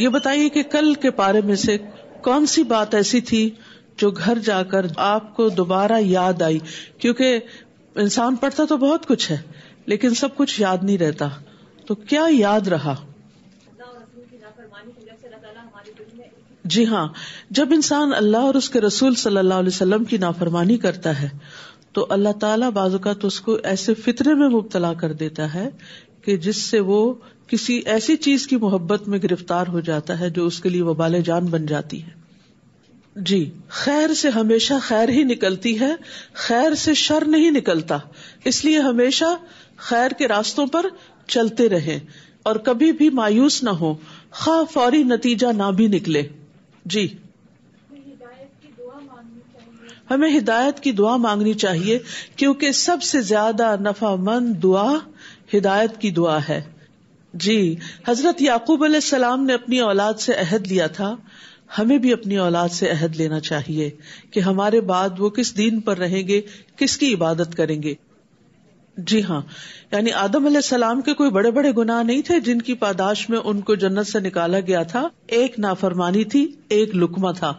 ये बताइए कि कल के पारे में से कौन सी बात ऐसी थी जो घर जाकर आपको दोबारा याद आई क्योंकि इंसान पढ़ता तो बहुत कुछ है लेकिन सब कुछ याद नहीं रहता तो क्या याद रहा जी हाँ जब इंसान अल्लाह और उसके रसूल सल्लल्लाहु अलैहि वसल्लम की नाफरमानी करता है तो अल्लाह ताला बाजुकात तो उसको ऐसे फितरे में मुबतला कर देता है कि जिससे वो किसी ऐसी चीज की मोहब्बत में गिरफ्तार हो जाता है जो उसके लिए वबाल जान बन जाती है जी खैर से हमेशा खैर ही निकलती है खैर से शर नहीं निकलता इसलिए हमेशा खैर के रास्तों पर चलते रहें और कभी भी मायूस ना हो खा फौरी नतीजा ना भी निकले जी हमें हिदायत की दुआ मांगनी चाहिए क्योंकि सबसे ज्यादा नफामंद दुआ हिदायत की दुआ है जी हजरत याकूब सलाम ने अपनी औलाद से अहद लिया था हमें भी अपनी औलाद से अहद लेना चाहिए कि हमारे बाद वो किस दीन पर रहेंगे किसकी इबादत करेंगे जी हाँ यानी आदम सलाम के कोई बड़े बड़े गुनाह नहीं थे जिनकी पादाश में उनको जन्नत से निकाला गया था एक नाफरमानी थी एक लुकमा था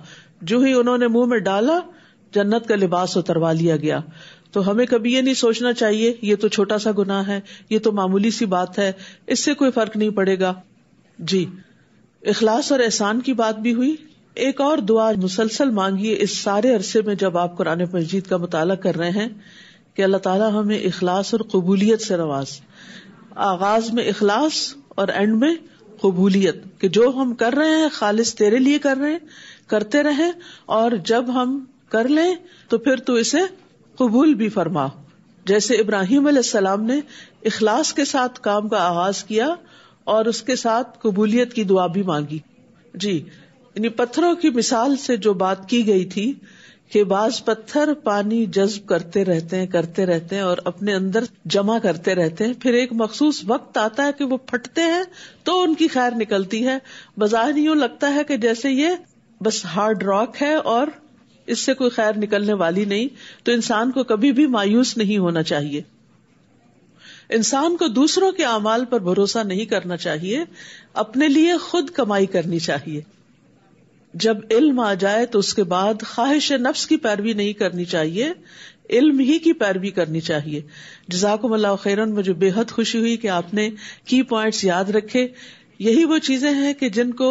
जो ही उन्होंने मुंह में डाला जन्नत का लिबास उतरवा लिया गया तो हमें कभी ये नहीं सोचना चाहिए ये तो छोटा सा गुनाह है ये तो मामूली सी बात है इससे कोई फर्क नहीं पड़ेगा जी इखलास और एहसान की बात भी हुई एक और दुआ मुसलसल मांगिए इस सारे अरसे में जब आप कुरान मस्जिद का मताल कर रहे हैं कि अल्लाह ताला हमें इखलास और कबूलियत से नवाज आगाज में इखलास और एंड में कबूलियत कि जो हम कर रहे हैं खालिश तेरे लिए कर रहे हैं करते रहे और जब हम कर लें तो फिर तू तो इसे कबूल भी फरमा जैसे इब्राहिम सलाम ने इखलास के साथ काम का आगाज किया और उसके साथ कबूलियत की दुआ भी मांगी जी यानी पत्थरों की मिसाल से जो बात की गई थी कि बाज पत्थर पानी जज्ब करते रहते हैं करते रहते हैं और अपने अंदर जमा करते रहते हैं फिर एक मखसूस वक्त आता है कि वो फटते हैं तो उनकी खैर निकलती है बाजार यूं लगता है कि जैसे ये बस हार्ड रॉक है और इससे कोई खैर निकलने वाली नहीं तो इंसान को कभी भी मायूस नहीं होना चाहिए इंसान को दूसरों के अमाल पर भरोसा नहीं करना चाहिए अपने लिए खुद कमाई करनी चाहिए जब इल्म आ जाए तो उसके बाद ख्वाहिश नफ्स की पैरवी नहीं करनी चाहिए इल्म ही की पैरवी करनी चाहिए जजाकुम खैरन मुझे बेहद खुशी हुई कि आपने की पॉइंट्स याद रखे यही वो चीजें हैं कि जिनको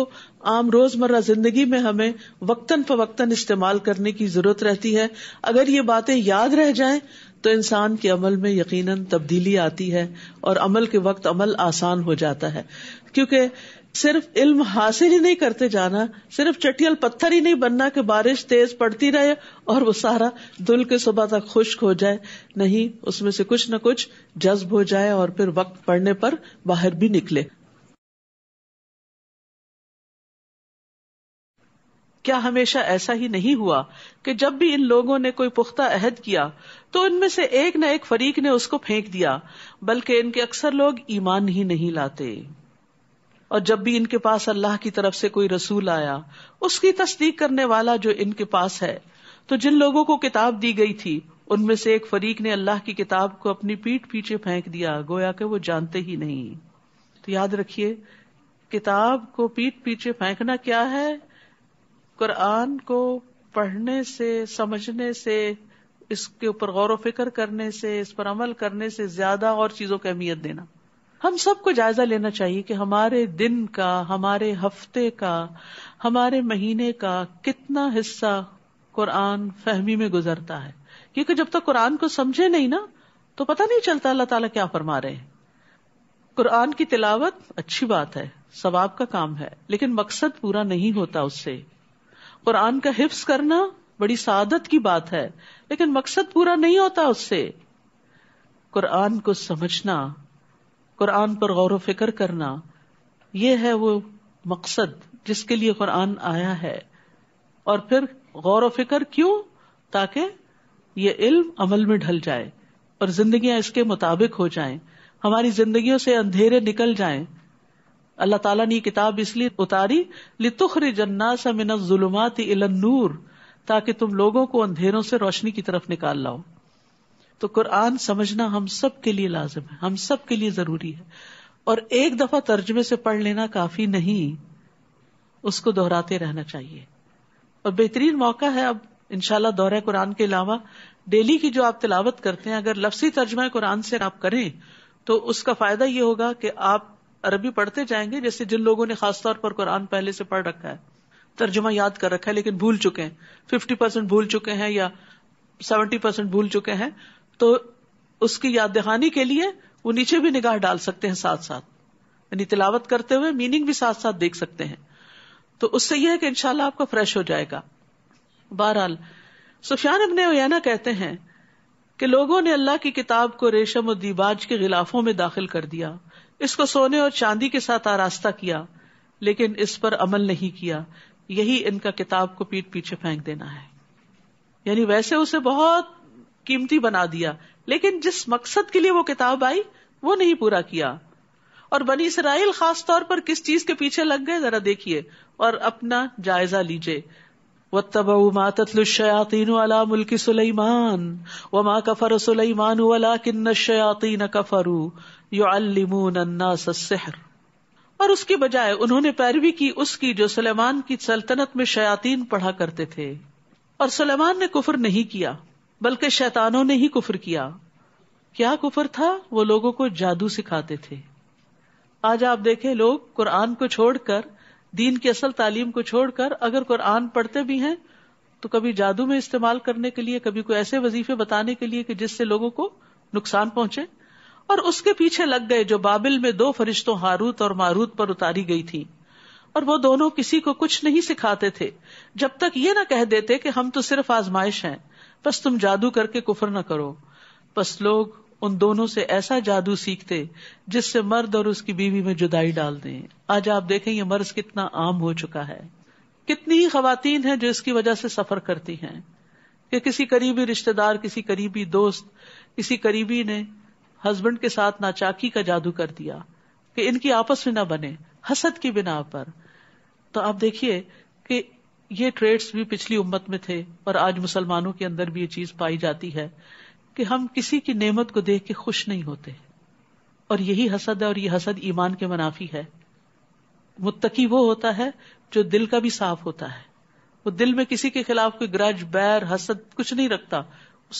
आम रोजमर्रा जिंदगी में हमें वक्तन फवक्तन इस्तेमाल करने की जरूरत रहती है अगर ये बातें याद रह जाएं तो इंसान के अमल में यकीनन तब्दीली आती है और अमल के वक्त अमल आसान हो जाता है क्योंकि सिर्फ इल्म हासिल ही नहीं करते जाना सिर्फ चटियल पत्थर ही नहीं बनना कि बारिश तेज पड़ती रहे और वो सारा धुल के सुबह तक खुश्क हो जाए नहीं उसमें से कुछ न कुछ जज्ब हो जाए और फिर वक्त पड़ने पर बाहर भी निकले क्या हमेशा ऐसा ही नहीं हुआ कि जब भी इन लोगों ने कोई पुख्ता अहद किया तो इनमें से एक न एक फरीक ने उसको फेंक दिया बल्कि इनके अक्सर लोग ईमान ही नहीं लाते और जब भी इनके पास अल्लाह की तरफ से कोई रसूल आया उसकी तस्दीक करने वाला जो इनके पास है तो जिन लोगों को किताब दी गई थी उनमें से एक फरीक ने अल्लाह की किताब को अपनी पीठ पीछे फेंक दिया गोया के वो जानते ही नहीं तो याद रखिए किताब को पीठ पीछे फेंकना क्या है कुरान को पढ़ने से समझने से इसके ऊपर गौर व फिक्र करने से इस पर अमल करने से ज्यादा और चीजों की अहमियत देना हम सबको जायजा लेना चाहिए कि हमारे दिन का हमारे हफ्ते का हमारे महीने का कितना हिस्सा कुरान फहमी में गुजरता है क्योंकि जब तक कुरान को समझे नहीं ना तो पता नहीं चलता अल्लाह ताला क्या फरमा रहे हैं कुरान की तिलावत अच्छी बात है सवाब का काम है लेकिन मकसद पूरा नहीं होता उससे कुरान का हिफ्स करना बड़ी सादत की बात है लेकिन मकसद पूरा नहीं होता उससे कुरान को समझना कुरान पर गौर व फिक्र करना यह है वो मकसद जिसके लिए कुरान आया है और फिर गौर व फिक्र क्यों ताकि ये इल्म अमल में ढल जाए और जिंदगियां इसके मुताबिक हो जाएं हमारी जिंदगियों से अंधेरे निकल जाएं अल्लाह तला ने किताब इसलिए उतारी लितुखरी जन्नास मिनजुलुमात नूर ताकि तुम लोगों को अंधेरों से रोशनी की तरफ निकाल लाओ तो कुरान समझना हम सब के लिए लाजम है हम सब के लिए जरूरी है और एक दफा तर्जमे से पढ़ लेना काफी नहीं उसको दोहराते रहना चाहिए और बेहतरीन मौका है अब इनशाला दौरा कुरान के अलावा डेली की जो आप तिलावत करते हैं अगर लफ्सी तर्जमा कुरान से आप करें तो उसका फायदा ये होगा कि आप अरबी पढ़ते जाएंगे जैसे जिन लोगों ने खासतौर पर कुरान पहले से पढ़ रखा है तर्जुमा याद कर रखा है लेकिन भूल चुके हैं फिफ्टी परसेंट भूल चुके हैं या सेवेंटी परसेंट भूल चुके हैं तो उसकी याद दहानी के लिए वो नीचे भी निगाह डाल सकते हैं साथ साथ यानी तिलावत करते हुए मीनिंग भी साथ साथ देख सकते हैं तो उससे यह है कि इनशाला आपका फ्रेश हो जाएगा बहरहाल सुफियान अपने ओयाना कहते हैं कि लोगों ने अल्लाह की किताब को रेशम और दीबाज के गिलाफों में दाखिल कर दिया इसको सोने और चांदी के साथ आरास्ता किया लेकिन इस पर अमल नहीं किया यही इनका किताब को पीठ पीछे फेंक देना है यानी वैसे उसे बहुत कीमती बना दिया लेकिन जिस मकसद के लिए वो किताब आई वो नहीं पूरा किया और बनी इसराइल खास तौर पर किस चीज के पीछे लग गए जरा देखिए और अपना जायजा लीजिए वत्तबऊ मा तत्लुशयातीन अला मुल्क सुलेमान व मा कफर सुलेमान वला किन्न शयातीन कफरू युअल्लिमून अन्नास सिहर और उसके बजाय उन्होंने पैरवी की उसकी जो सुलेमान की सल्तनत में शयातीन पढ़ा करते थे और सुलेमान ने कुफर नहीं किया बल्कि शैतानों ने ही कुफर किया क्या कुफर था वो लोगों को जादू सिखाते थे आज आप देखें लोग कुरान को छोड़कर दीन की असल तालीम को छोड़कर अगर कुरान पढ़ते भी हैं तो कभी जादू में इस्तेमाल करने के लिए कभी कोई ऐसे वजीफे बताने के लिए कि जिससे लोगों को नुकसान पहुंचे और उसके पीछे लग गए जो बाबिल में दो फरिश्तों हारूत और मारूत पर उतारी गई थी और वो दोनों किसी को कुछ नहीं सिखाते थे जब तक ये ना कह देते कि हम तो सिर्फ आजमाइश हैं बस तुम जादू करके कुफर न करो बस लोग उन दोनों से ऐसा जादू सीखते जिससे मर्द और उसकी बीवी में जुदाई डाल दें आज आप देखें ये मर्ज कितना आम हो चुका है कितनी ही खातन है जो इसकी वजह से सफर करती हैं कि किसी करीबी रिश्तेदार किसी करीबी दोस्त किसी करीबी ने हस्बैंड के साथ नाचाकी का जादू कर दिया कि इनकी आपस में ना बने हसद की बिना पर तो आप देखिए कि ये ट्रेड्स भी पिछली उम्मत में थे और आज मुसलमानों के अंदर भी ये चीज पाई जाती है कि हम किसी की नेमत को देख के खुश नहीं होते और यही हसद है और ये हसद ईमान के मुनाफी है मुत्तकी वो होता है जो दिल का भी साफ होता है वो दिल में किसी के खिलाफ कोई ग्रज बैर हसद कुछ नहीं रखता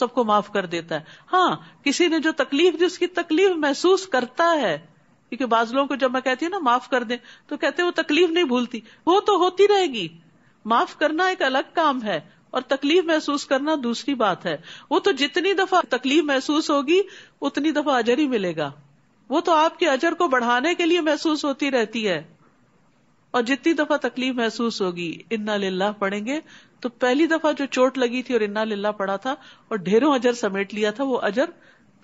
सबको माफ कर देता है हाँ किसी ने जो तकलीफ दी उसकी तकलीफ महसूस करता है क्योंकि बाज को जब मैं कहती हूँ ना माफ कर दे तो कहते हैं वो तकलीफ नहीं भूलती वो तो होती रहेगी माफ करना एक अलग काम है और तकलीफ महसूस करना दूसरी बात है वो तो जितनी दफा तकलीफ महसूस होगी उतनी दफा अजर ही मिलेगा वो तो आपके अजर को बढ़ाने के लिए महसूस होती रहती है और जितनी दफा तकलीफ महसूस होगी इन्ना लिल्ला पढ़ेंगे तो पहली दफा जो चोट लगी थी और इन्ना लिल्ला पढ़ा था और ढेरों अजर समेट लिया था वो अजर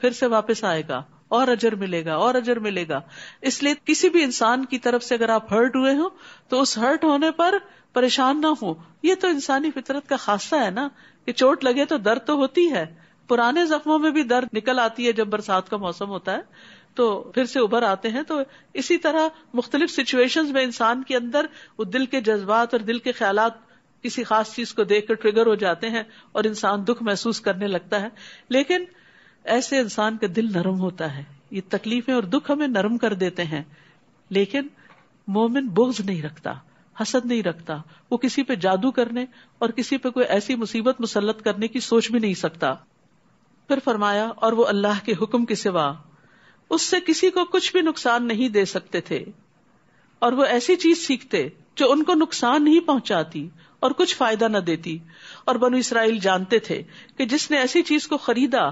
फिर से वापस आएगा और अजर मिलेगा और अजर मिलेगा इसलिए किसी भी इंसान की तरफ से अगर आप हर्ट हुए हो तो उस हर्ट होने पर परेशान ना हो ये तो इंसानी फितरत का खासा है ना कि चोट लगे तो दर्द तो होती है पुराने जख्मों में भी दर्द निकल आती है जब बरसात का मौसम होता है तो फिर से उभर आते हैं तो इसी तरह मुख्तलिफ सिचुएशन में इंसान के अंदर वो दिल के जज्बात और दिल के ख्याल किसी खास चीज को देख कर ट्रिगर हो जाते हैं और इंसान दुख महसूस करने लगता है लेकिन ऐसे इंसान का दिल नरम होता है ये तकलीफे और दुख हमें नरम कर देते हैं लेकिन मोमिन बोझ नहीं रखता हसद नहीं रखता वो किसी पे जादू करने और किसी पे कोई ऐसी मुसीबत मुसलत करने की सोच भी नहीं सकता फिर फरमाया और वो अल्लाह के हुक्म के सिवा उससे किसी को कुछ भी नुकसान नहीं दे सकते थे और वो ऐसी चीज सीखते जो उनको नुकसान नहीं पहुंचाती और कुछ फायदा न देती और बनु इसराइल जानते थे कि जिसने ऐसी चीज को खरीदा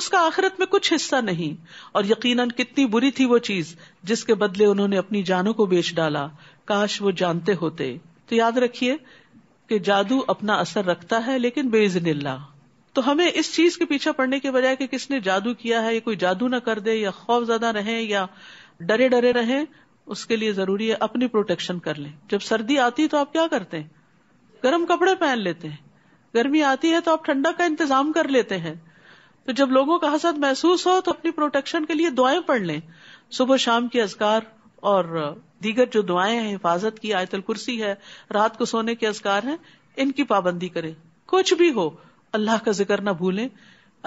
उसका आखिरत में कुछ हिस्सा नहीं और यकीनन कितनी बुरी थी वो चीज जिसके बदले उन्होंने अपनी जानों को बेच डाला काश वो जानते होते तो याद रखिए कि जादू अपना असर रखता है लेकिन बेजनिल्ला तो हमें इस चीज के पीछे पड़ने के बजाय कि किसने जादू किया है या कोई जादू ना कर दे या खौफ ज्यादा रहे या डरे डरे रहें उसके लिए जरूरी है अपनी प्रोटेक्शन कर लें जब सर्दी आती है तो आप क्या करते हैं गर्म कपड़े पहन लेते हैं गर्मी आती है तो आप ठंडा का इंतजाम कर लेते हैं तो जब लोगों का हसद महसूस हो तो अपनी प्रोटेक्शन के लिए दुआएं पढ़ लें सुबह शाम के अजगार और दीगर जो दुआएं हैं हिफाजत की आयतल कुर्सी है रात को सोने के अजगार हैं इनकी पाबंदी करें कुछ भी हो अल्लाह का जिक्र ना भूलें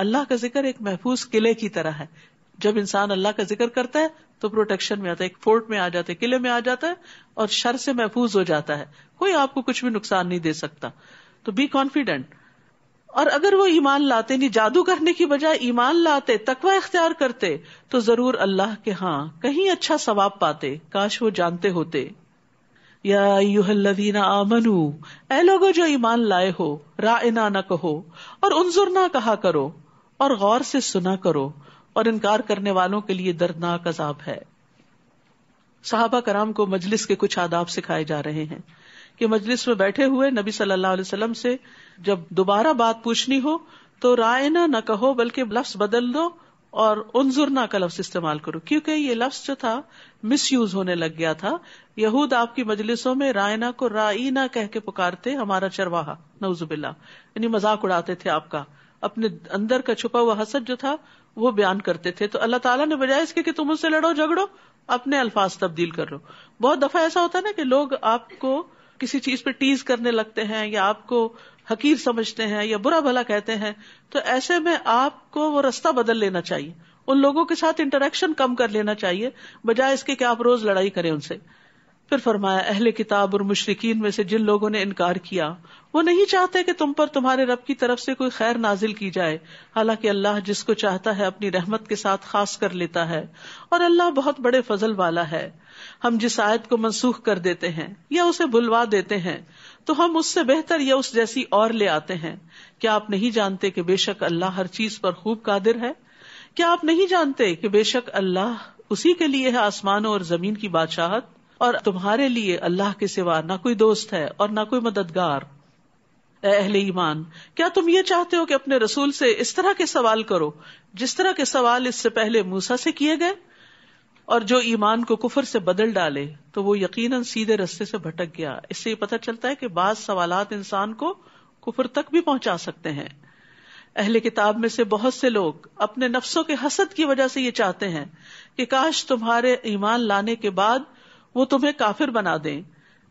अल्लाह का जिक्र एक महफूज किले की तरह है जब इंसान अल्लाह का जिक्र करता है तो प्रोटेक्शन में आता है एक फोर्ट में आ जाता है किले में आ जाता है और शर से महफूज हो जाता है कोई आपको कुछ भी नुकसान नहीं दे सकता तो बी कॉन्फिडेंट और अगर वो ईमान लाते नहीं जादू करने की बजाय ईमान लाते तकवा इख्तियार करते तो जरूर अल्लाह के हाँ कहीं अच्छा सवाब पाते काश वो जानते होते या आमनू ए लोगो जो ईमान लाए हो राइना न कहो और उनजुर ना कहा करो और गौर से सुना करो और इनकार करने वालों के लिए दर्दनाक अजाब है साहबा कराम को मजलिस के कुछ आदाब सिखाए जा रहे हैं कि मजलिस में बैठे हुए नबी सल्लल्लाहु अलैहि वसल्लम से जब दोबारा बात पूछनी हो तो राय ना न कहो बल्कि लफ्ज बदल दो और उनजुर ना का लफ्ज इस्तेमाल करो क्योंकि ये लफ्ज जो था मिस यूज होने लग गया था यहूद आपकी मजलिसों में रायना को राईना कह के पुकारते हमारा चरवाहा नवजुबिल्ला मजाक उड़ाते थे आपका अपने अंदर का छुपा हुआ हसद जो था वो बयान करते थे तो अल्लाह ताला ने बजाय इसके कि तुम उससे लड़ो झगड़ो अपने अल्फाज तब्दील कर लो बहुत दफा ऐसा होता है ना कि लोग आपको किसी चीज पे टीज करने लगते हैं या आपको हकीर समझते हैं या बुरा भला कहते हैं तो ऐसे में आपको वो रास्ता बदल लेना चाहिए उन लोगों के साथ इंटरेक्शन कम कर लेना चाहिए बजाय इसके कि आप रोज लड़ाई करें उनसे फिर फरमाया अहले किताब और मुशरकिन में से जिन लोगों ने इनकार किया वो नहीं चाहते कि तुम पर तुम्हारे रब की तरफ से कोई खैर नाजिल की जाए हालांकि अल्लाह जिसको चाहता है अपनी रहमत के साथ खास कर लेता है और अल्लाह बहुत बड़े फजल वाला है हम जिस आयत को मनसूख कर देते हैं या उसे भुलवा देते हैं तो हम उससे बेहतर या उस जैसी और ले आते हैं क्या आप नहीं जानते कि बेशक अल्लाह हर चीज पर खूब कादिर है क्या आप नहीं जानते कि बेशक अल्लाह उसी के लिए है आसमानों और जमीन की बादशाहत और तुम्हारे लिए अल्लाह के सिवा ना कोई दोस्त है और ना कोई मददगार अहले ईमान क्या तुम ये चाहते हो कि अपने रसूल से इस तरह के सवाल करो जिस तरह के सवाल इससे पहले मूसा से किए गए और जो ईमान को कुफर से बदल डाले तो वो यकीनन सीधे रस्ते से भटक गया इससे ये पता चलता है कि बाज सवाल इंसान को कुफर तक भी पहुंचा सकते हैं अहले किताब में से बहुत से लोग अपने नफ्सों के हसद की वजह से ये चाहते हैं कि काश तुम्हारे ईमान लाने के बाद वो तुम्हे काफिर बना दे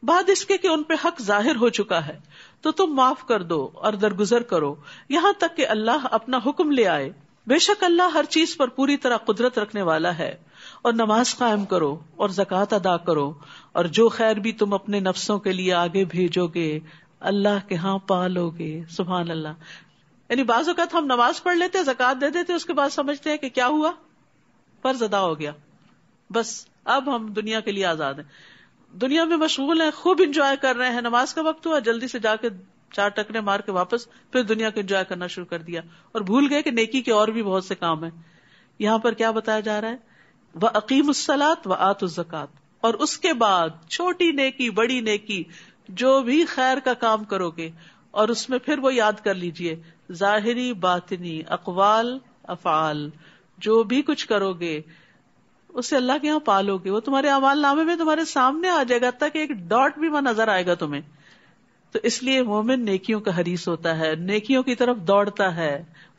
बाद इसके कि उन पे हक जाहिर हो चुका है तो तुम माफ कर दो और दरगुजर करो यहाँ तक कि अल्लाह अपना हुक्म ले आए बेशक अल्लाह हर चीज पर पूरी तरह कुदरत रखने वाला है और नमाज कायम करो और जक़ात अदा करो और जो खैर भी तुम अपने नफ्सों के लिए आगे भेजोगे अल्लाह के हाँ पालोगे सुबहान अल्लाह यानी बाजत तो हम नमाज पढ़ लेते जक़ात दे देते उसके बाद समझते है की क्या हुआ फर्ज अदा हो गया बस अब हम दुनिया के लिए आजाद है दुनिया में मशगूल है खूब इंजॉय कर रहे हैं नमाज का वक्त हुआ जल्दी से जाकर चार टकरे मार के वापस फिर दुनिया को इंजॉय करना शुरू कर दिया और भूल गए कि नेकी के और भी बहुत से काम है यहाँ पर क्या बताया जा रहा है वह अकीम उसलात व आत जक़ात और उसके बाद छोटी नेकी बड़ी नेकी जो भी खैर का काम करोगे और उसमें फिर वो याद कर लीजिए जाहिरी बातनी अकवाल अफाल जो भी कुछ करोगे उससे अल्लाह के यहाँ पालोगे वो तुम्हारे अमाल नामे में तुम्हारे सामने आ जाएगा तक एक डॉट भी वह नजर आएगा तुम्हें तो इसलिए मोमिन नेकियों का हरीस होता है नेकियों की तरफ दौड़ता है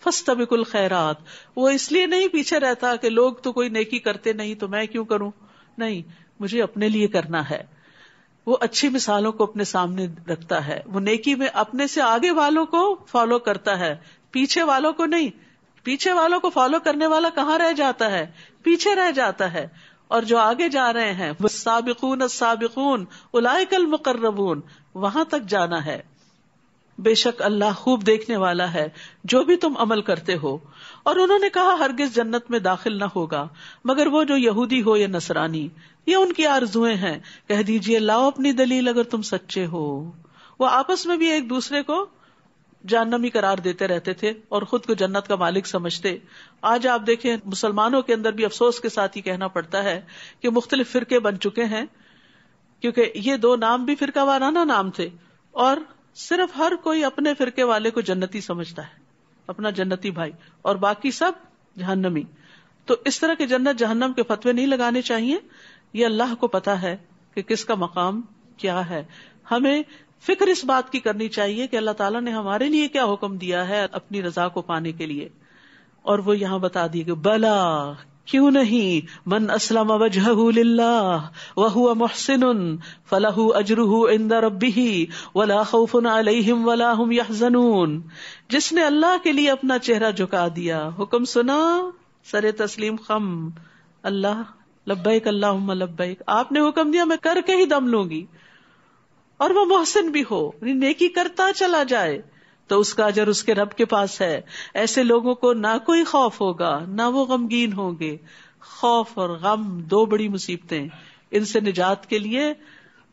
फस्त बिकुल खैरात वो इसलिए नहीं पीछे रहता कि लोग तो कोई नेकी करते नहीं तो मैं क्यों करूं नहीं मुझे अपने लिए करना है वो अच्छी मिसालों को अपने सामने रखता है वो नेकी में अपने से आगे वालों को फॉलो करता है पीछे वालों को नहीं पीछे वालों को फॉलो करने वाला कहाँ रह जाता है पीछे रह जाता है और जो आगे जा रहे हैं वह साबिकून साबिकून उलायकल मुकर्रबून वहां तक जाना है बेशक अल्लाह खूब देखने वाला है जो भी तुम अमल करते हो और उन्होंने कहा हरगिज जन्नत में दाखिल न होगा मगर वो जो यहूदी हो या नसरानी ये उनकी आरजुए हैं कह दीजिए लाओ अपनी दलील अगर तुम सच्चे हो वो आपस में भी एक दूसरे को जहन्नमी करार देते रहते थे और खुद को जन्नत का मालिक समझते आज आप देखे मुसलमानों के अंदर भी अफसोस के साथ ही कहना पड़ता है कि मुख्तलिफ फिर बन चुके हैं क्योंकि ये दो नाम भी फिरका वाराना नाम थे और सिर्फ हर कोई अपने फिरके वाले को जन्नती समझता है अपना जन्नती भाई और बाकी सब जहन्नमी तो इस तरह के जन्नत जहन्नम के फतवे नहीं लगाने चाहिए ये अल्लाह को पता है कि किसका मकाम क्या है हमें फिक्र इस बात की करनी चाहिए कि अल्लाह ताला ने हमारे लिए क्या हुक्म दिया है अपनी रजा को पाने के लिए और वो यहाँ बता दिए कि बला क्यों नहीं मन असलम वहुआ मोहसिन फलाहू अजरूह इंदा रबी वला खौफुन अलहिम वलाहम यहजनून जिसने अल्लाह के लिए अपना चेहरा झुका दिया हुक्म सुना सरे तस्लीम खम अल्लाह लब्बैक अल्लाह लब्बैक आपने हुक्म दिया मैं करके ही दम लूंगी और वो मोहसिन भी हो नेकी करता चला जाए तो उसका अजर उसके रब के पास है ऐसे लोगों को ना कोई खौफ होगा ना वो गमगीन होंगे खौफ और गम दो बड़ी मुसीबतें इनसे निजात के लिए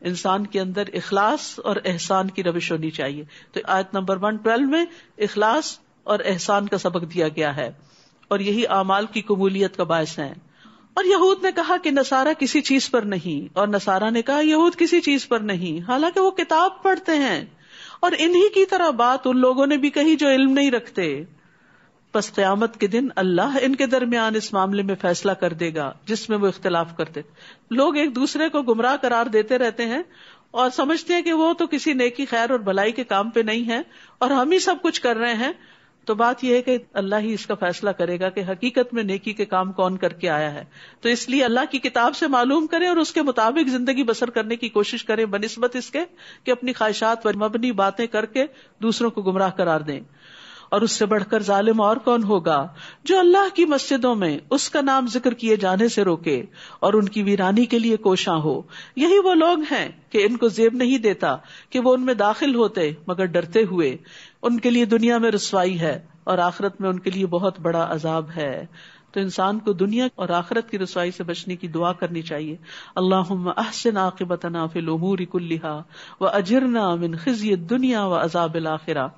इंसान के अंदर इखलास और एहसान की रविश होनी चाहिए तो आयत नंबर वन ट्वेल्व में इखलास और एहसान का सबक दिया गया है और यही अमाल की कबूलियत का बायस है और यहूद ने कहा कि नसारा किसी चीज पर नहीं और नसारा ने कहा यहूद किसी चीज पर नहीं हालांकि वो किताब पढ़ते हैं और इन्ही की तरह बात उन लोगों ने भी कही जो इल्म नहीं रखते बस क्यामत के दिन अल्लाह इनके दरमियान इस मामले में फैसला कर देगा जिसमें वो इख्तलाफ करते लोग एक दूसरे को गुमराह करार देते रहते हैं और समझते हैं कि वो तो किसी नेकी खैर और भलाई के काम पे नहीं है और हम ही सब कुछ कर रहे हैं तो बात यह है कि अल्लाह ही इसका फैसला करेगा कि हकीकत में नेकी के काम कौन करके आया है तो इसलिए अल्लाह की किताब से मालूम करें और उसके मुताबिक जिंदगी बसर करने की कोशिश करें बनस्बत इसके कि अपनी ख्वाहिशात व मबनी बातें करके दूसरों को गुमराह करार दें और उससे बढ़कर जालिम और कौन होगा जो अल्लाह की मस्जिदों में उसका नाम जिक्र किए जाने से रोके और उनकी वीरानी के लिए कोशा हो यही वो लोग हैं कि इनको जेब नहीं देता कि वो उनमें दाखिल होते मगर डरते हुए उनके लिए दुनिया में रसवाई है और आखरत में उनके लिए बहुत बड़ा अजाब है तो इंसान को दुनिया और आखरत की रसवाई से बचने की दुआ करनी चाहिए अल्लाह अहसिन आकिबतना फिल उमूरी कुल्लिहा व अजरना मिन खिजी दुनिया व अजाबिल आखिरा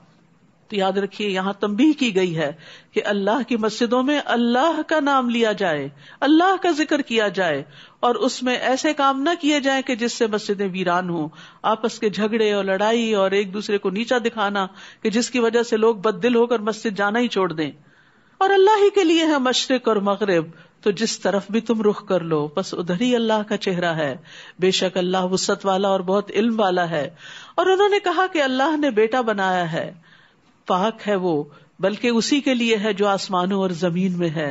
आप याद रखिए यहाँ तंबी की गई है कि अल्लाह की मस्जिदों में अल्लाह का नाम लिया जाए अल्लाह का जिक्र किया जाए और उसमें ऐसे काम न किए जाए कि जिससे मस्जिदें वीरान हों आपस के झगड़े और लड़ाई और एक दूसरे को नीचा दिखाना कि जिसकी वजह से लोग बददिल होकर मस्जिद जाना ही छोड़ दें और अल्लाह ही के लिए है मशरक और मगरब तो जिस तरफ भी तुम रुख कर लो बस उधर ही अल्लाह का चेहरा है बेशक अल्लाह वसत वाला और बहुत इल्म वाला है और उन्होंने कहा कि अल्लाह ने बेटा बनाया है पाक है वो बल्कि उसी के लिए है जो आसमानों और जमीन में है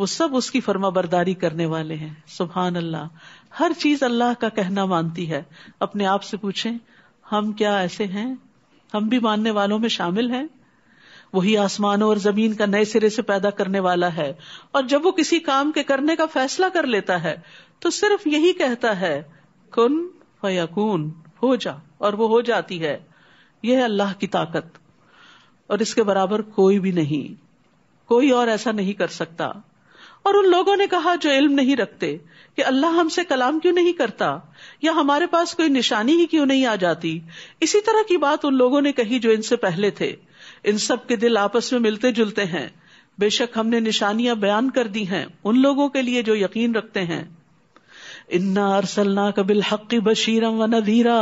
वो सब उसकी फर्मा बरदारी करने वाले हैं सुबहान अल्लाह हर चीज अल्लाह का कहना मानती है अपने आप से पूछे हम क्या ऐसे हैं हम भी मानने वालों में शामिल हैं वही आसमानों और जमीन का नए सिरे से पैदा करने वाला है और जब वो किसी काम के करने का फैसला कर लेता है तो सिर्फ यही कहता है कुन फयाकून हो जा और वो हो जाती है यह अल्लाह की ताकत और इसके बराबर कोई भी नहीं कोई और ऐसा नहीं कर सकता और उन लोगों ने कहा जो इल्म नहीं रखते कि अल्लाह हमसे कलाम क्यों नहीं करता या हमारे पास कोई निशानी ही क्यों नहीं आ जाती इसी तरह की बात उन लोगों ने कही जो इनसे पहले थे इन सब के दिल आपस में मिलते जुलते हैं बेशक हमने निशानियां बयान कर दी हैं उन लोगों के लिए जो यकीन रखते हैं इन्ना अरसलना कबिल हकी बशीरम व नदीरा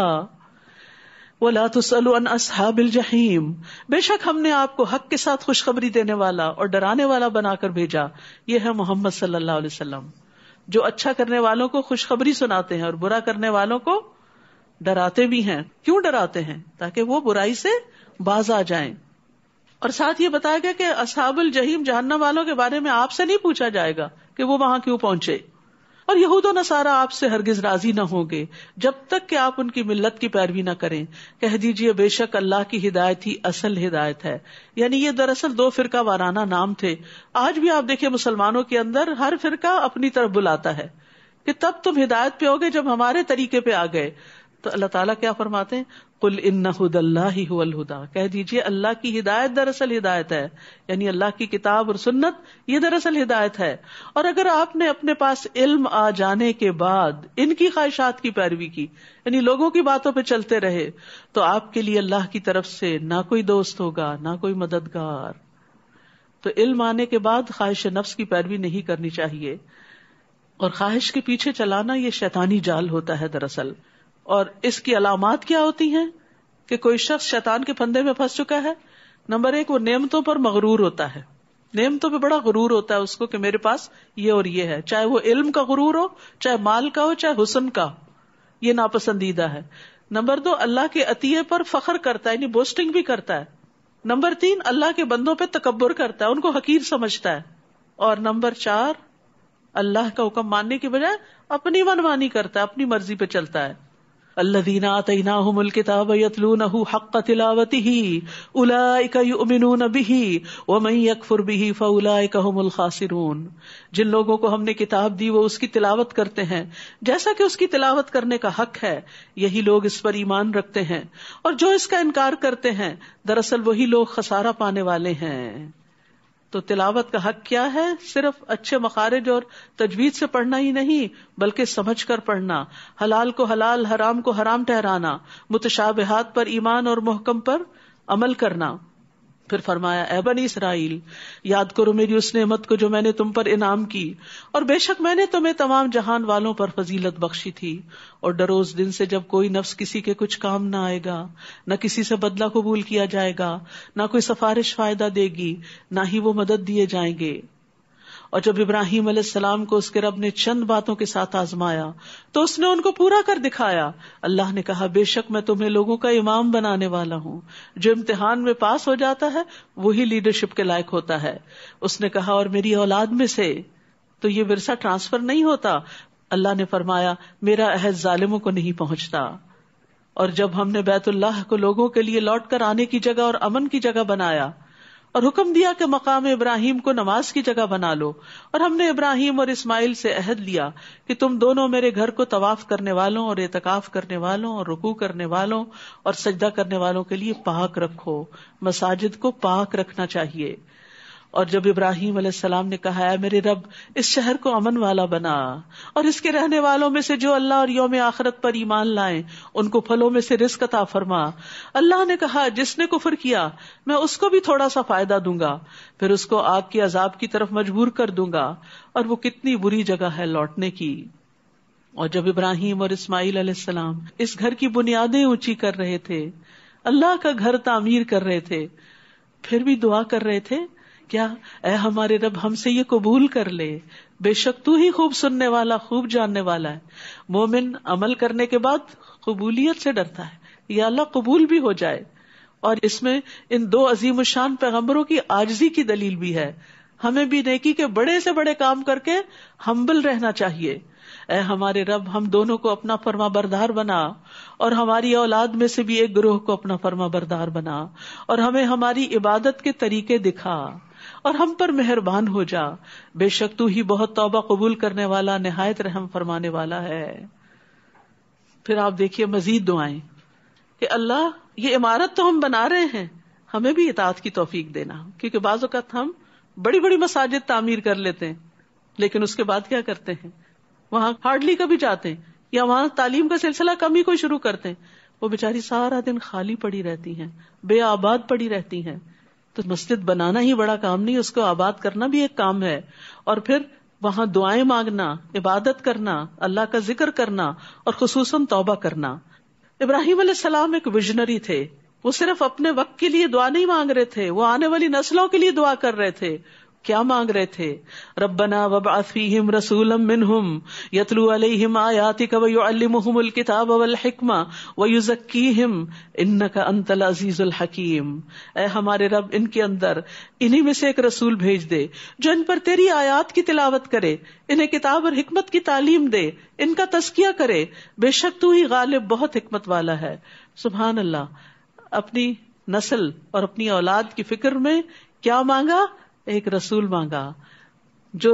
वो तुसअलुअन असहाबिल जहीम बेशक हमने आपको हक के साथ खुशखबरी देने वाला और डराने वाला बनाकर भेजा ये है मोहम्मद सल्लाम जो अच्छा करने वालों को खुशखबरी सुनाते हैं और बुरा करने वालों को डराते भी हैं क्यों डराते हैं ताकि वो बुराई से बाज आ जाए और साथ ये बताया गया कि असहाबुल जहीम जहन्नम वालों के बारे में आपसे नहीं पूछा जाएगा कि वो वहां क्यों पहुंचे और न सारा आपसे हरगिज राजी ना होंगे जब तक कि आप उनकी मिल्लत की पैरवी न करें कह दीजिए बेशक अल्लाह की हिदायत ही असल हिदायत है यानी ये दरअसल दो फिरका वाराना नाम थे आज भी आप देखिये मुसलमानों के अंदर हर फिरका अपनी तरफ बुलाता है कि तब तुम हिदायत पे होगे जब हमारे तरीके पे आ गए तो अल्लाह ताला क्या फरमाते हैं कुल इन्ना हुदल्ला ही हुदा कह दीजिए अल्लाह की हिदायत दरअसल हिदायत है यानी अल्लाह की किताब और सुन्नत ये दरअसल हिदायत है और अगर आपने अपने पास इल्म आ जाने के बाद इनकी ख्वाहिशात की पैरवी की यानी लोगों की बातों पर चलते रहे तो आपके लिए अल्लाह की तरफ से ना कोई दोस्त होगा ना कोई मददगार तो इल्म आने के बाद ख्वाहिश नफ्स की पैरवी नहीं करनी चाहिए और ख्वाहिश के पीछे चलाना ये शैतानी जाल होता है दरअसल और इसकी अलामत क्या होती है कि कोई शख्स शैतान के फंदे में फंस चुका है नंबर एक वो नियमतों पर मगरूर होता है नियमतों पर बड़ा गुरूर होता है उसको कि मेरे पास ये और ये है चाहे वो इल्म का गुरूर हो चाहे माल का हो चाहे हुसन का हो ये नापसंदीदा है नंबर दो अल्लाह के अतिये पर फखर करता है बोस्टिंग भी करता है नंबर तीन अल्लाह के बंदों पर तकबर करता है उनको हकीर समझता है और नंबर चार अल्लाह का हुक्म मानने के बजाय अपनी मनमानी करता है अपनी मर्जी पे चलता है الذين آتيناهم الكتاب يتلونه حق تلاوته أولئك يؤمنون به ومن يكفر به فأولئك هم الخاسرون जिन लोगों को हमने किताब दी वो उसकी तिलावत करते हैं जैसा कि उसकी तिलावत करने का हक है यही लोग इस पर ईमान रखते हैं और जो इसका इनकार करते हैं दरअसल वही लोग खसारा पाने वाले हैं तो तिलावत का हक क्या है सिर्फ अच्छे मखारज और तजवीज से पढ़ना ही नहीं बल्कि समझ कर पढ़ना हलाल को हलाल हराम को हराम ठहराना मुतशाबहात पर ईमान और मोहकम पर अमल करना फिर फरमाया ए बनी इसराइल याद करो मेरी उस नेमत को जो मैंने तुम पर इनाम की और बेशक मैंने तुम्हें तमाम जहान वालों पर फजीलत बख्शी थी और डरोज दिन से जब कोई नफ्स किसी के कुछ काम ना आएगा न किसी से बदला कबूल किया जाएगा न कोई सफारिश फायदा देगी न ही वो मदद दिए जाएंगे और जब इब्राहिम सलाम को उसके रब ने चंद बातों के साथ आजमाया तो उसने उनको पूरा कर दिखाया अल्लाह ने कहा बेशक मैं तुम्हें लोगों का इमाम बनाने वाला हूँ जो इम्तिहान में पास हो जाता है वही लीडरशिप के लायक होता है उसने कहा और मेरी औलाद में से तो ये विरसा ट्रांसफर नहीं होता अल्लाह ने फरमाया मेरा अहद जालिमों को नहीं पहुंचता और जब हमने बैतुल्लाह को लोगों के लिए लौट कर आने की जगह और अमन की जगह बनाया और हुक्म दिया कि मकाम इब्राहिम को नमाज की जगह बना लो और हमने इब्राहिम और इस्माइल से अहद लिया कि तुम दोनों मेरे घर को तवाफ करने वालों और एतकाफ करने वालों और रुकू करने वालों और सजदा करने वालों के लिए पाक रखो मसाजिद को पाक रखना चाहिए और जब इब्राहिम सलाम ने कहा है मेरे रब इस शहर को अमन वाला बना और इसके रहने वालों में से जो अल्लाह और योम आखरत पर ईमान लाए उनको फलों में से रिस्क अता फरमा अल्लाह ने कहा जिसने कुफर किया मैं उसको भी थोड़ा सा फायदा दूंगा फिर उसको आग के अजाब की तरफ मजबूर कर दूंगा और वो कितनी बुरी जगह है लौटने की और जब इब्राहिम और इस्माइल सलाम इस घर की बुनियादें ऊंची कर रहे थे अल्लाह का घर तामीर कर रहे थे फिर भी दुआ कर रहे थे क्या ऐ हमारे रब हमसे ये कबूल कर ले बेशक तू ही खूब सुनने वाला खूब जानने वाला है मोमिन अमल करने के बाद कबूलियत से डरता है या अल्लाह कबूल भी हो जाए और इसमें इन दो अजीम शान पैगम्बरों की आजजी की दलील भी है हमें भी नेकी के बड़े से बड़े काम करके हम्बल रहना चाहिए ऐ हमारे रब हम दोनों को अपना फर्मा बरदार बना और हमारी औलाद में से भी एक ग्रोह को अपना फरमा बरदार बना और हमें हमारी इबादत के तरीके दिखा और हम पर मेहरबान हो जा बेशक तू ही बहुत तौबा कबूल करने वाला नहायत रहम फरमाने वाला है फिर आप देखिए मजीद दुआए कि अल्लाह ये इमारत तो हम बना रहे हैं हमें भी इतात की तोफीक देना क्योंकि बाज अवत हम बड़ी बड़ी मसाजिद तामीर कर लेते हैं लेकिन उसके बाद क्या करते हैं वहां हार्डली कभी जाते हैं या वहां तालीम का सिलसिला कम ही कोई शुरू करते हैं वो बेचारी सारा दिन खाली पड़ी रहती हैं बेआबाद पड़ी रहती हैं तो मस्जिद बनाना ही बड़ा काम नहीं उसको आबाद करना भी एक काम है और फिर वहां दुआएं मांगना इबादत करना अल्लाह का जिक्र करना और खसूस तौबा करना इब्राहिम सलाम एक विजनरी थे वो सिर्फ अपने वक्त के लिए दुआ नहीं मांग रहे थे वो आने वाली नस्लों के लिए दुआ कर रहे थे क्या मांग रहे थे रब्बना वबाफीहिम रसूलम मिनहुम यतलु अलैहिम आयातिक व युअल्लिमुहुमुल किताब वल हिकमा व युज़क्कीहिम इन्नका अंतल अजीजुल हकीम ए हमारे रब इनके अंदर इन्ही में से एक रसूल भेज दे जो इन पर तेरी आयात की तिलावत करे इन्हें किताब और हिकमत की तालीम दे इनका तस्किया करे बेशक तू ही गालिब बहुत हिकमत वाला है सुबहान अल्लाह अपनी नस्ल और अपनी औलाद की फिक्र में क्या मांगा एक रसूल मांगा जो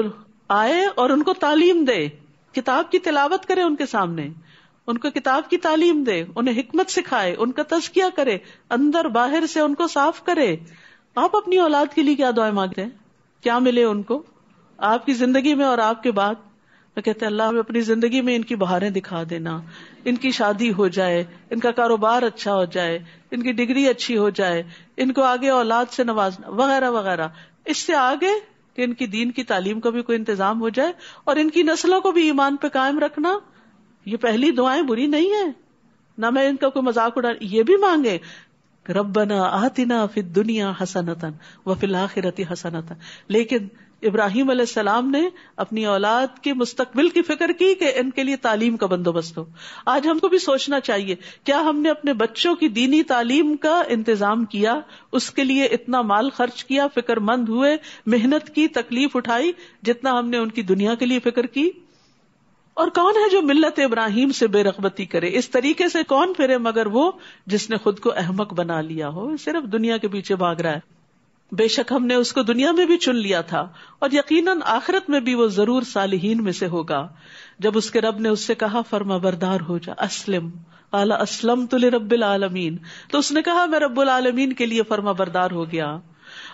आए और उनको तालीम दे किताब की तिलावत करे उनके सामने उनको किताब की तालीम दे उन्हें हिकमत सिखाए उनका तस्किया करे अंदर बाहर से उनको साफ करे आप अपनी औलाद के लिए क्या दुआ मांग रहे हैं क्या मिले उनको आपकी जिंदगी में और आपके बाद मैं तो कहते अल्लाह हमें अपनी जिंदगी में इनकी बहारें दिखा देना इनकी शादी हो जाए इनका कारोबार अच्छा हो जाए इनकी डिग्री अच्छी हो जाए इनको आगे औलाद से नवाजना वगैरह वगैरह इससे आगे कि इनकी दीन की तालीम का भी कोई इंतजाम हो जाए और इनकी नस्लों को भी ईमान पर कायम रखना ये पहली दुआएं बुरी नहीं है ना मैं इनका कोई मजाक उड़ा ये भी मांगे रबना आतिना फिर दुनिया हसनतन व फिल आखिरती हसनतन लेकिन इब्राहिम सलाम ने अपनी औलाद के मुस्तबिल की फिक्र की कि इनके लिए तालीम का बंदोबस्त हो आज हमको भी सोचना चाहिए क्या हमने अपने बच्चों की दीनी तालीम का इंतजाम किया उसके लिए इतना माल खर्च किया फिक्रमंद हुए मेहनत की तकलीफ उठाई जितना हमने उनकी दुनिया के लिए फिक्र की और कौन है जो मिल्लत इब्राहिम से बेरगबती करे इस तरीके से कौन फिरे मगर वो जिसने खुद को अहमक बना लिया हो सिर्फ दुनिया के पीछे भाग रहा है बेशक हमने उसको दुनिया में भी चुन लिया था और यकीनन आखिरत में भी वो जरूर सालिहीन में से होगा जब उसके रब ने उससे कहा फर्माबरदार हो जा असलम आला असलम तुल रब्बिल आलमीन तो उसने कहा मैं रब्बुल आलमीन के लिए फर्माबरदार हो गया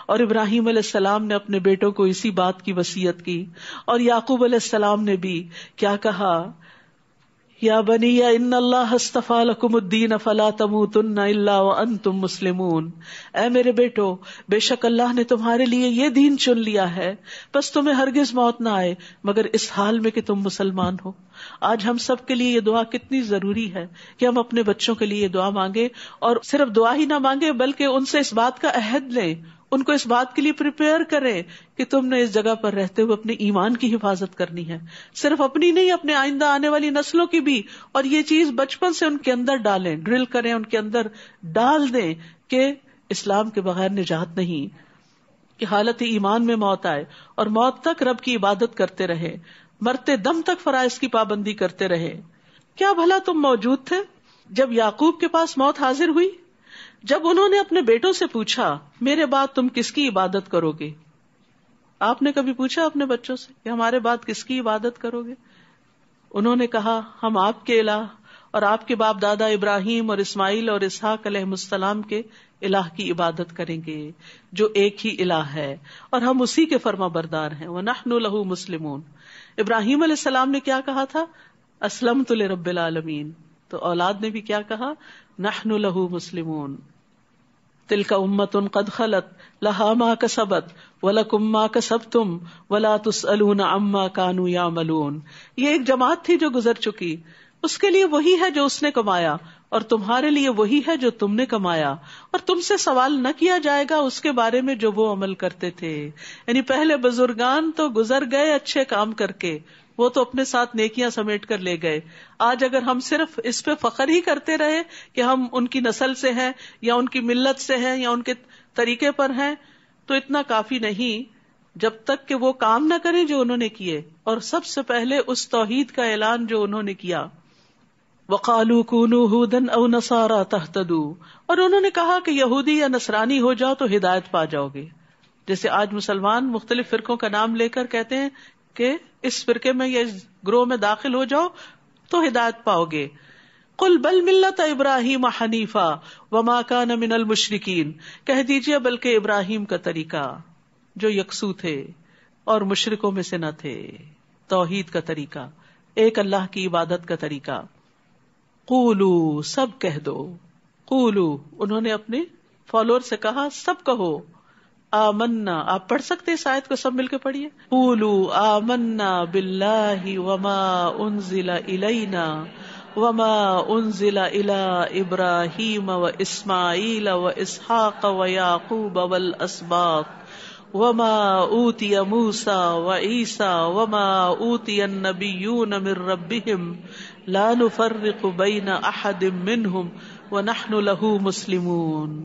और इब्राहिम सलाम ने अपने बेटों को इसी बात की वसीयत की और याकूब सलाम ने भी क्या कहा या बनिया इन अल्लाह हस्तफ़ालकुमुद्दीन फला तमूतुन इल्ला व अंतुम मुस्लिमून ए मेरे बेटो बेशक अल्लाह ने तुम्हारे लिए ये दीन चुन लिया है बस तुम्हे हरगिज मौत ना आए मगर इस हाल में कि तुम मुसलमान हो आज हम सब के लिए ये दुआ कितनी जरूरी है कि हम अपने बच्चों के लिए दुआ मांगे और सिर्फ दुआ ही ना मांगे बल्कि उनसे इस बात का अहद लें उनको इस बात के लिए प्रिपेयर करें कि तुमने इस जगह पर रहते हुए अपने ईमान की हिफाजत करनी है सिर्फ अपनी नहीं अपने आइंदा आने वाली नस्लों की भी और ये चीज बचपन से उनके अंदर डालें ड्रिल करें उनके अंदर डाल दें कि इस्लाम के बगैर निजात नहीं कि हालत ईमान में मौत आए और मौत तक रब की इबादत करते रहे मरते दम तक फराइज की पाबंदी करते रहे क्या भला तुम मौजूद थे जब याकूब के पास मौत हाजिर हुई जब उन्होंने अपने बेटों से पूछा मेरे बाद तुम किसकी इबादत करोगे आपने कभी पूछा अपने बच्चों से कि हमारे बाद किसकी इबादत करोगे उन्होंने कहा हम आपके इलाह और आपके बाप दादा इब्राहिम और इस्माइल और इसहाक अलहमसलाम के इलाह की इबादत करेंगे जो एक ही इलाह है और हम उसी के फर्मा बरदार हैं वह लहू मुस्लिम इब्राहिम अलैहिस्सलाम ने क्या कहा था असलम तुल रबालमीन तो औलाद ने भी क्या कहा नहन लहू मुस्लिमून तिल का उम्मत कद खलत लहा माँ का सबत वलकुम्मा का सब तुम वला तुसअलून अम्मा कानू या मलून ये एक जमात थी जो गुजर चुकी उसके लिए वही है जो उसने कमाया और तुम्हारे लिए वही है जो तुमने कमाया और तुमसे सवाल न किया जाएगा उसके बारे में जो वो अमल करते थे यानी पहले बुजुर्गान तो गुजर गए अच्छे काम करके वो तो अपने साथ नेकियां समेट कर ले गए आज अगर हम सिर्फ इस पे फखर ही करते रहे कि हम उनकी नस्ल से हैं या उनकी मिल्लत से हैं या उनके तरीके पर हैं तो इतना काफी नहीं जब तक कि वो काम ना करें जो उन्होंने किए और सबसे पहले उस तोहीद का ऐलान जो उन्होंने किया वकालू कूनू हुदन अव नसारा तहतदू और उन्होंने कहा कि यहूदी या नसरानी हो जाओ तो हिदायत पा जाओगे जैसे आज मुसलमान मुख्तलिफ फिरकों का नाम लेकर कहते हैं कि इस फिरके में या इस ग्रोह में दाखिल हो जाओ तो हिदायत पाओगे कुल बल मिल्लत इब्राहिम हनीफा वमा का नमिनल मुशरकिन कह दीजिए बल्कि इब्राहिम का तरीका जो यकसू थे और मुशरकों में से न थे तोहीद का तरीका एक अल्लाह की इबादत का तरीका कूलू सब कह दो कूलू उन्होंने अपने फॉलोअर से कहा सब कहो आमन्ना आप पढ़ सकते शायद को सब मिलके पढ़िए कूलू आमन्ना बिल्लाहि वमा उनजिला इलाइना वमा उनजिला इला इब्राहिम व इस्माइल व इसहाक व याकूब वल अस्बाक वमा ऊतिय मूसा व ईसा वमा ऊतिय नबीयून मिर रब्बिहिम ला नुफर्रिकु बैन अहदिम मिनहुम व नहनु लहू मुस्लिमून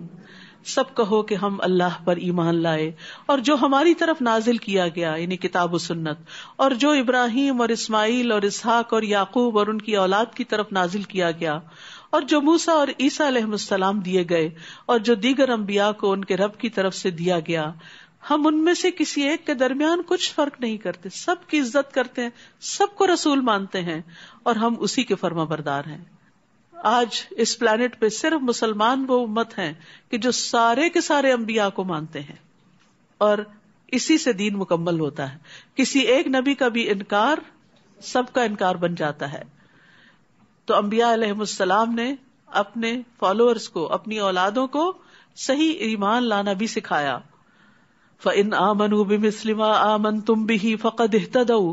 सब कहो कि हम अल्लाह पर ईमान लाए और जो हमारी तरफ नाजिल किया गया यानी किताब सुन्नत और जो इब्राहिम और इस्माइल और इसहाक और याकूब और उनकी औलाद की तरफ नाजिल किया गया और जो मूसा और ईसा सलाम दिए गए और जो दीगर अम्बिया को उनके रब की तरफ से दिया गया हम उनमें से किसी एक के दरमियान कुछ फर्क नहीं करते सबकी इज्जत करते हैं सबको रसूल मानते हैं और हम उसी के फर्मा बरदार हैं आज इस प्लेनेट पे सिर्फ मुसलमान वो उम्मत हैं कि जो सारे के सारे अंबिया को मानते हैं और इसी से दीन मुकम्मल होता है किसी एक नबी का भी इनकार सबका इनकार बन जाता है तो अंबिया अलहसलाम ने अपने फॉलोअर्स को अपनी औलादों को सही ईमान लाना भी सिखाया फ़िन आमन बिमिसलिमा आमन तुम भी फ़कत इहतदऊ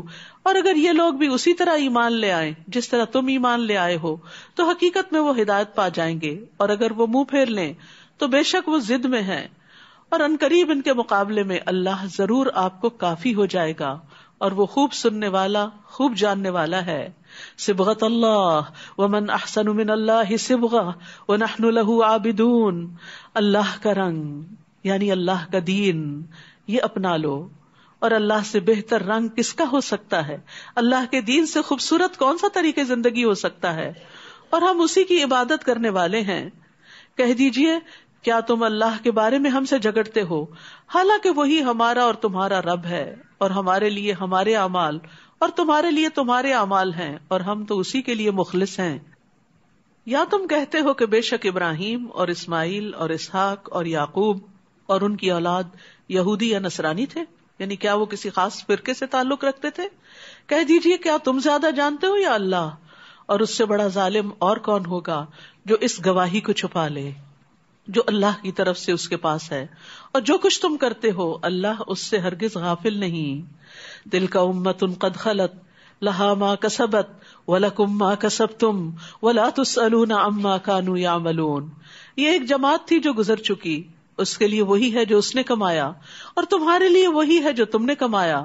और अगर ये लोग भी उसी तरह ईमान ले आए जिस तरह तुम ईमान ले आए हो तो हकीकत में वो हिदायत पा जाएंगे और अगर वो मुंह फेर लें तो बेशक वो जिद में है और अनकरीब इनके मुकाबले में अल्लाह जरूर आपको काफी हो जाएगा और वो खूब सुनने वाला खूब जानने वाला है सिबगत अल्लाह वमन अहसन मिन अल्लाह सिबगा व नहनु लहू आबिदून अल्लाह का रंग यानी अल्लाह का दीन ये अपना लो और अल्लाह से बेहतर रंग किसका हो सकता है अल्लाह के दीन से खूबसूरत कौन सा तरीके जिंदगी हो सकता है और हम उसी की इबादत करने वाले हैं कह दीजिए क्या तुम अल्लाह के बारे में हमसे झगड़ते हो हालांकि वही हमारा और तुम्हारा रब है और हमारे लिए हमारे अमाल और तुम्हारे लिए तुम्हारे अमाल हैं और हम तो उसी के लिए मुखलिस हैं या तुम कहते हो कि बेशक इब्राहिम और इस्माइल और इसहाक और याकूब और उनकी औलाद यहूदी या नसरानी थे यानी क्या वो किसी खास फिर से ताल्लुक रखते थे कह दीजिए क्या तुम ज्यादा जानते हो या अल्लाह और उससे बड़ा जालिम और कौन होगा जो इस गवाही को छुपा ले जो अल्लाह की तरफ से उसके पास है और जो कुछ तुम करते हो अल्लाह उससे हरगिज गाफिल नहीं दिल का उम्मत उन कद खलत लहा मा कसबत वलकुम मा कसब तुम वला तुसअलूना अम्मा कानू या मलून ये एक जमात थी जो गुजर चुकी उसके लिए वही है जो उसने कमाया और तुम्हारे लिए वही है जो तुमने कमाया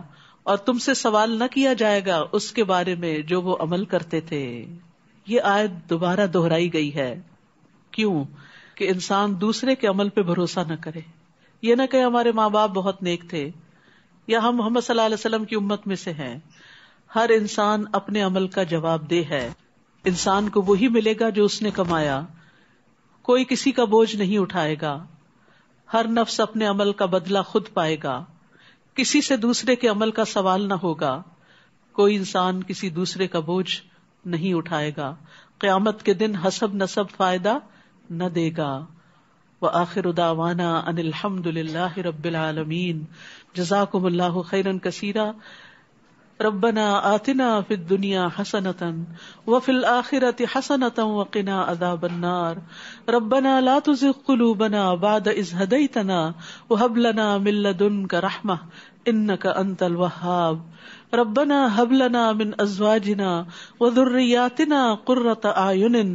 और तुमसे सवाल न किया जाएगा उसके बारे में जो वो अमल करते थे ये आयत दोबारा दोहराई गई है क्यों कि इंसान दूसरे के अमल पे भरोसा न करे ये ना कहे हमारे माँ बाप बहुत नेक थे या हम मोहम्मद सल्लल्लाहु अलैहि की उम्मत में से है हर इंसान अपने अमल का जवाब दे है इंसान को वही मिलेगा जो उसने कमाया कोई किसी का बोझ नहीं उठाएगा हर नफ्स अपने अमल का बदला खुद पाएगा किसी से दूसरे के अमल का सवाल न होगा कोई इंसान किसी दूसरे का बोझ नहीं उठाएगा क्यामत के दिन हसब नसब फायदा न देगा व आखिर उदावाना अनिलहमदुल्ला रबीआलमीन जजाकमल्ला खैरन कसीरा रब्बना आतिना फिद दुनिया हसनतन व फिल आखिरत हसनतम वकिना अदाबन्नार रब्बना ला तुजिग कुलूबना बाद इज हदैतना वहब लना मिन लदुनक रहमा इन्नक अंतल वहाब रब्बना हब लना मिन अजवाजिना व धुर्रियातिना कुर्रत आयुनिन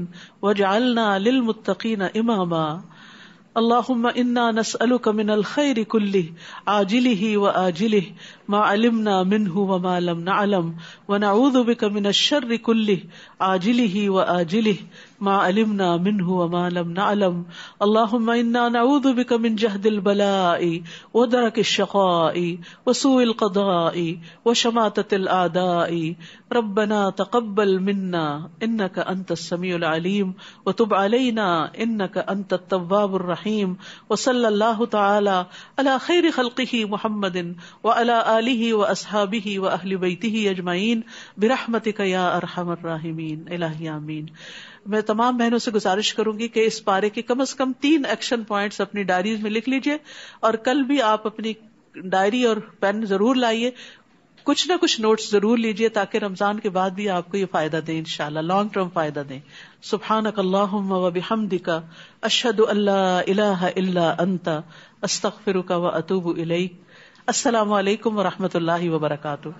वजअलना लिलमुत्तकीन اللهم انا نسالك من الخير كله عاجله واجله मा अलिमना मिनहु व मा लम नअलम व नऊज़ु बिका मिन अश्शर्रि कुल्लिह आजिलिहि व आजिलिह मा अलिमना मिनहु व मा लम नअलम اللهم انا نعوذ بك من جهد البلاء ودرك الشقاء وسوء القضاء وشماتة الاعداء ربنا تقبل منا انك انت السميع العليم وتب علينا انك انت التواب الرحيم وصلى الله تعالى على خير خلقه محمد وعلى आलिही व असहाबिही व अहली बैतिही अजमाइन बिरहमतिक या अरहमर्राहिमीन इलाही आमीन मैं तमाम बहनों से गुजारिश करूंगी कि इस पारे के कम से कम तीन एक्शन पॉइंट्स अपनी डायरी में लिख लीजिए और कल भी आप अपनी डायरी और पेन जरूर लाइए कुछ ना कुछ नोट्स जरूर लीजिए ताकि रमजान के बाद भी आपको ये फायदा दें इंशाल्लाह लॉन्ग टर्म फायदा दें सुबहानक अल्लाहुम्मा व बिहमदिका अशहदु अल्ला इलाहा इल्ला अंता अस्तगफिरुका व अतूबु इलैक असलम वरहमत ला वबरकू